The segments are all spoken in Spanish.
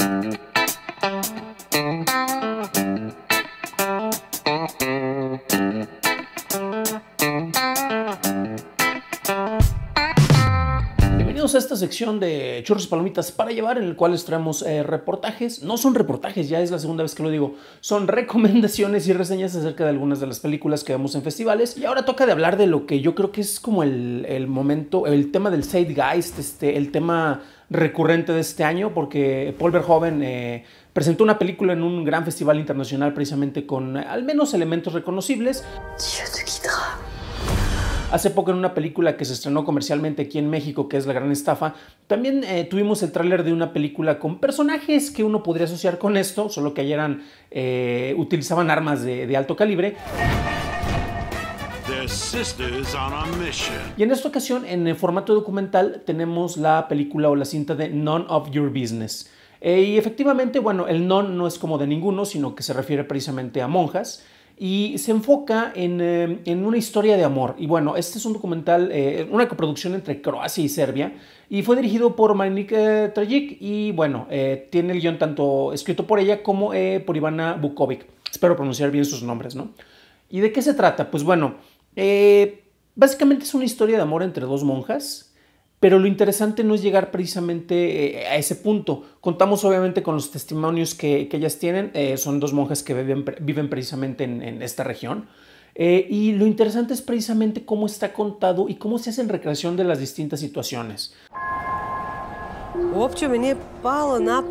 Thank you. sección de churros y palomitas para llevar en el cual extraemos eh, reportajes. No son reportajes, ya es la segunda vez que lo digo. Son recomendaciones y reseñas acerca de algunas de las películas que vemos en festivales. Y ahora toca de hablar de lo que yo creo que es como el, momento, el tema del Zeitgeist, este, el tema recurrente de este año porque Paul Verhoeven eh, presentó una película en un gran festival internacional precisamente con eh, al menos elementos reconocibles. Hace poco en una película que se estrenó comercialmente aquí en México, que es La Gran Estafa, también eh, tuvimos el tráiler de una película con personajes que uno podría asociar con esto, solo que eran, eh, utilizaban armas de, alto calibre. Y en esta ocasión, en el formato documental, tenemos la película o la cinta de None of Your Business. Eh, y efectivamente, bueno, el non no es como de ninguno, sino que se refiere precisamente a monjas y se enfoca en, em, en, una historia de amor. Y bueno, este es un documental, eh, una coproducción entre Croacia y Serbia, y fue dirigido por Marinik Trajic, y bueno, eh, tiene el guión tanto escrito por ella como eh, por Ivana Bukovic. Espero pronunciar bien sus nombres, ¿no? ¿Y de qué se trata? Pues bueno, básicamente es una historia de amor entre dos monjas pero lo interesante no es llegar precisamente eh, a ese punto. Contamos obviamente con los testimonios que, ellas tienen. Eh, son dos monjas que viven, precisamente en, esta región. Eh, y lo interesante es precisamente cómo está contado y cómo se hacen recreación de las distintas situaciones. Uopće palo da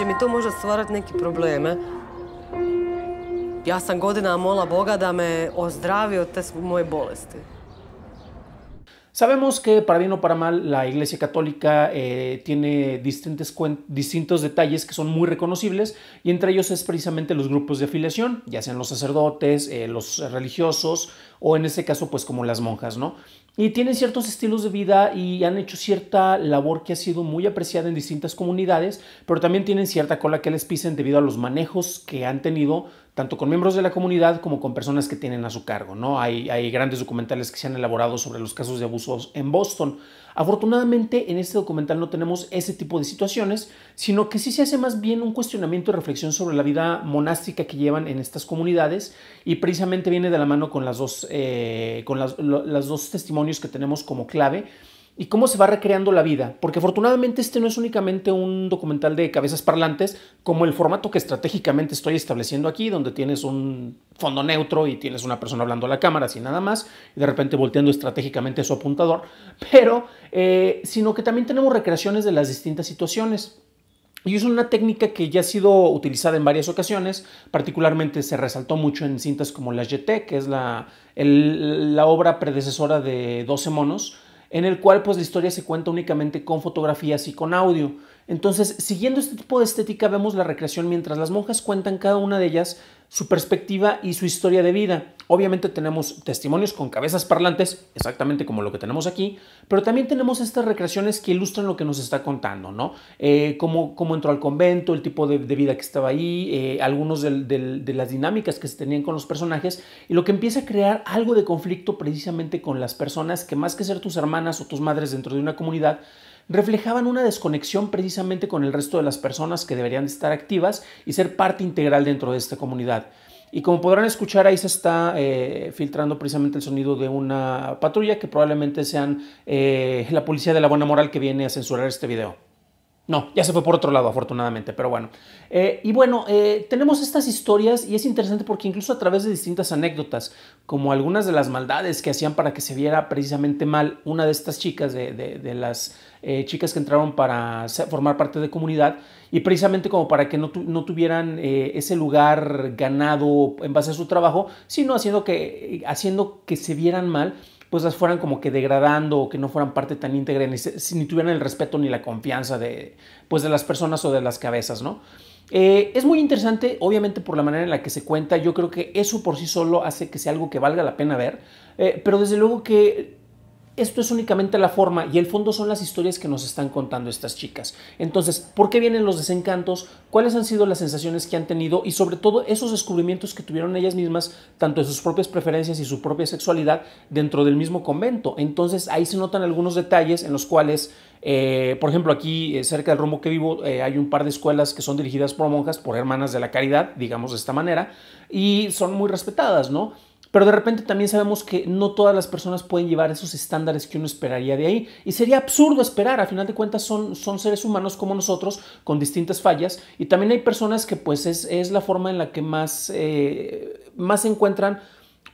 da mi to probleme. Ja sam mola Boga me ozdravi te bolesti. Sabemos que para bien o para mal la Iglesia Católica eh, tiene distintos, distintos detalles que son muy reconocibles y entre ellos es precisamente los grupos de afiliación, ya sean los sacerdotes, eh, los religiosos o en este caso pues como las monjas, ¿no? Y tienen ciertos estilos de vida y han hecho cierta labor que ha sido muy apreciada en distintas comunidades, pero también tienen cierta cola que les pisen debido a los manejos que han tenido tanto con miembros de la comunidad como con personas que tienen a su cargo. ¿no? Hay, hay grandes documentales que se han elaborado sobre los casos de abusos en Boston. Afortunadamente, en este documental no tenemos ese tipo de situaciones, sino que sí se hace más bien un cuestionamiento y reflexión sobre la vida monástica que llevan en estas comunidades y precisamente viene de la mano con las dos eh, con las, dos testimonios que tenemos como clave y cómo se va recreando la vida, porque afortunadamente este no es únicamente un documental de cabezas parlantes, como el formato que estratégicamente estoy estableciendo aquí, donde tienes un fondo neutro y tienes una persona hablando a la cámara, sin nada más, y de repente volteando estratégicamente su apuntador, pero eh, sino que también tenemos recreaciones de las distintas situaciones. Y es una técnica que ya ha sido utilizada en varias ocasiones, particularmente se resaltó mucho en cintas como la GT, que es la, la obra predecesora de 12 monos, en el cual pues la historia se cuenta únicamente con fotografías y con audio. Entonces, siguiendo este tipo de estética, vemos la recreación mientras las monjas cuentan cada una de ellas su perspectiva y su historia de vida. Obviamente tenemos testimonios con cabezas parlantes, exactamente como lo que tenemos aquí, pero también tenemos estas recreaciones que ilustran lo que nos está contando, ¿no? Eh, cómo, entró al convento, el tipo de, vida que estaba ahí, eh, algunos de las dinámicas que se tenían con los personajes, y lo que empieza a crear algo de conflicto precisamente con las personas que más que ser tus hermanas o tus madres dentro de una comunidad, reflejaban una desconexión precisamente con el resto de las personas que deberían estar activas y ser parte integral dentro de esta comunidad. Y como podrán escuchar, ahí se está eh, filtrando precisamente el sonido de una patrulla que probablemente sean eh, la policía de la buena moral que viene a censurar este video. No, ya se fue por otro lado, afortunadamente, pero bueno. Eh, y bueno, eh, tenemos estas historias y es interesante porque incluso a través de distintas anécdotas, como algunas de las maldades que hacían para que se viera precisamente mal una de estas chicas, de, las eh, chicas que entraron para formar parte de comunidad, y precisamente como para que no, no tuvieran ese lugar ganado en base a su trabajo, sino haciendo que, haciendo que se vieran mal pues las fueran como que degradando o que no fueran parte tan íntegra, ni, ni tuvieran el respeto ni la confianza de, pues de las personas o de las cabezas, ¿no? Eh, es muy interesante, obviamente por la manera en la que se cuenta, yo creo que eso por sí solo hace que sea algo que valga la pena ver, eh, pero desde luego que esto es únicamente la forma y el fondo son las historias que nos están contando estas chicas. Entonces, ¿por qué vienen los desencantos? ¿Cuáles han sido las sensaciones que han tenido? Y sobre todo, esos descubrimientos que tuvieron ellas mismas, tanto de sus propias preferencias y su propia sexualidad dentro del mismo convento. Entonces, ahí se notan algunos detalles en los cuales, eh, por ejemplo, aquí eh, cerca del rumbo que vivo eh, hay un par de escuelas que son dirigidas por monjas, por hermanas de la caridad, digamos de esta manera, y son muy respetadas, ¿no? Pero de repente también sabemos que no todas las personas pueden llevar esos estándares que uno esperaría de ahí. Y sería absurdo esperar, a final de cuentas son, son seres humanos como nosotros, con distintas fallas. Y también hay personas que pues es, la forma en la que más, eh, se encuentran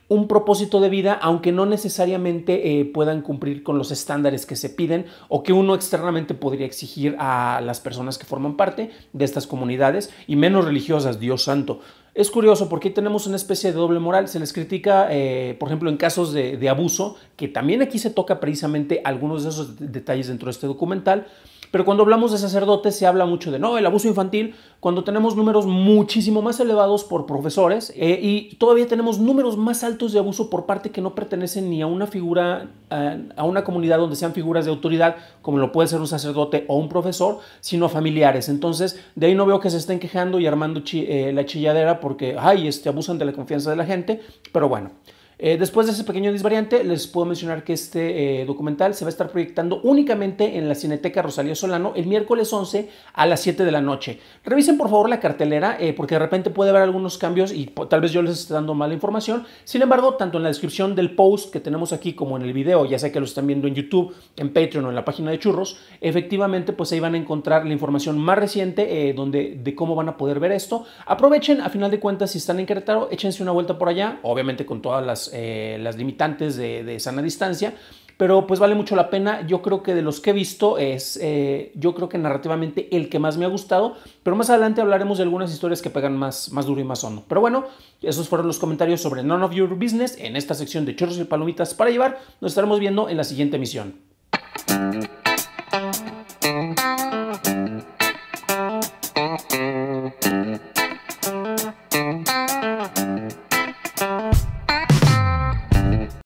un propósito de vida, aunque no necesariamente eh, puedan cumplir con los estándares que se piden o que uno externamente podría exigir a las personas que forman parte de estas comunidades y menos religiosas, Dios santo. Es curioso porque tenemos una especie de doble moral. Se les critica, eh, por ejemplo, en casos de abuso, que también aquí se toca precisamente algunos de esos detalles dentro de este documental pero cuando hablamos de sacerdotes se habla mucho de, no, el abuso infantil, cuando tenemos números muchísimo más elevados por profesores eh, y todavía tenemos números más altos de abuso por parte que no pertenecen ni a una figura, eh, a, una comunidad donde sean figuras de autoridad, como lo puede ser un sacerdote o un profesor, sino a familiares. Entonces, de ahí no veo que se estén quejando y armando eh, la chilladera porque, ay, este, abusan de la confianza de la gente, pero bueno. Eh, después de ese pequeño disvariante, les puedo mencionar que este eh, documental se va a estar proyectando únicamente en la Cineteca Rosalía Solano el miércoles 11 a las 7 de la noche. Revisen por favor la cartelera eh, porque de repente puede haber algunos cambios y tal vez yo les esté dando mala información. Sin embargo, tanto en la descripción del post que tenemos aquí como en el video, ya sea que lo están viendo en YouTube, en Patreon o en la página de Churros, efectivamente pues ahí van a encontrar la información más reciente donde, de cómo van a poder ver esto. Aprovechen, a final de cuentas, si están en Querétaro, échense una vuelta por allá, obviamente con todas las eh, las, limitantes de, de, sana distancia. Pero pues vale mucho la pena. Yo creo que de los que he visto es, eh, yo creo que narrativamente el que más me ha gustado. Pero más adelante hablaremos de algunas historias que pegan más, más duro y más hondo. Pero bueno, esos fueron los comentarios sobre None of Your Business en esta sección de chorros y palomitas para llevar. Nos estaremos viendo en la siguiente emisión.